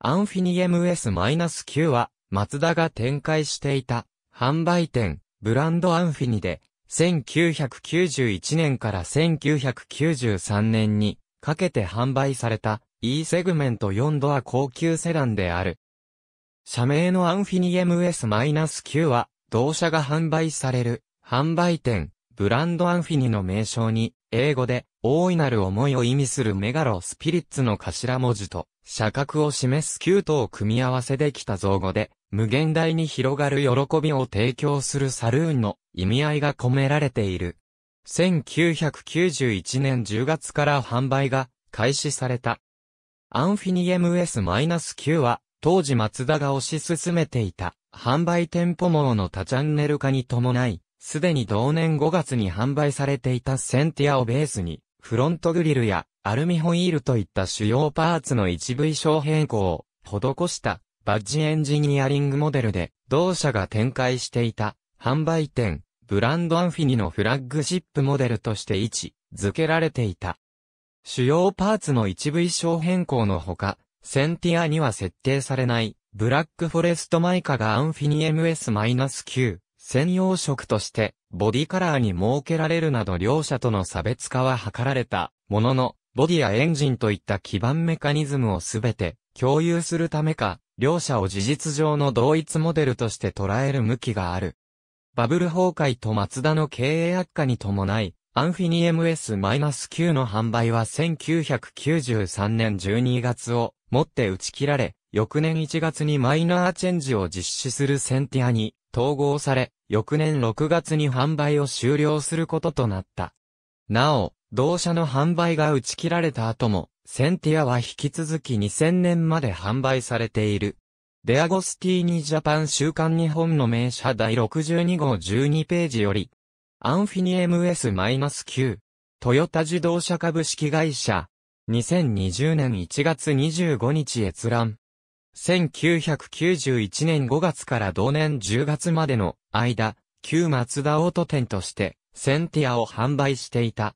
アンフィニエム S-9 は、マツダが展開していた、販売店、ブランドアンフィニで、1991年から1993年にかけて販売された E セグメント4ドア高級セダンである。社名のアンフィニ MS-9 は同社が販売される販売店ブランドアンフィニの名称に英語で大いなる思いを意味するメガロスピリッツの頭文字と、社格を示す9トを組み合わせできた造語で、無限大に広がる喜びを提供するサルーンの意味合いが込められている。1991年10月から販売が開始された。アンフィニ MS-9 は、当時松田が推し進めていた、販売店舗網の多チャンネル化に伴い、すでに同年5月に販売されていたセンティアをベースに、フロントグリルやアルミホイールといった主要パーツの一部衣装変更を施したバッジエンジニアリングモデルで同社が展開していた販売店ブランドアンフィニのフラッグシップモデルとして位置付けられていた。主要パーツの一部衣装変更のほか、センティアには設定されないブラックフォレストマイカがアンフィニ MS-9 専用色として、ボディカラーに設けられるなど両者との差別化は図られた、ものの、ボディやエンジンといった基盤メカニズムをすべて共有するためか、両者を事実上の同一モデルとして捉える向きがある。バブル崩壊とマツダの経営悪化に伴い、アンフィニ MS-9 の販売は1993年12月をもって打ち切られ、翌年1月にマイナーチェンジを実施するセンティアに統合され、翌年6月に販売を終了することとなった。なお、同社の販売が打ち切られた後も、センティアは引き続き2000年まで販売されている。デアゴスティーニジャパン週刊日本の名車第62号12ページより、アンフィニ MS-9、トヨタ自動車株式会社、2020年1月25日閲覧。1991年5月から同年10月までの間、旧松田オート店として、センティアを販売していた。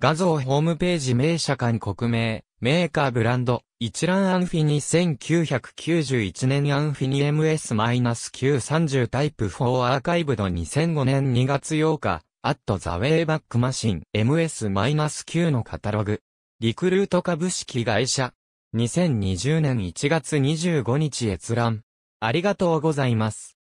画像ホームページ名社間国名、メーカーブランド、一覧アンフィニ1991年アンフィニ MS-930 タイプ4アーカイブド2005年2月8日、アットザウェイバックマシン MS-9 のカタログ。リクルート株式会社。2020年1月25日閲覧。ありがとうございます。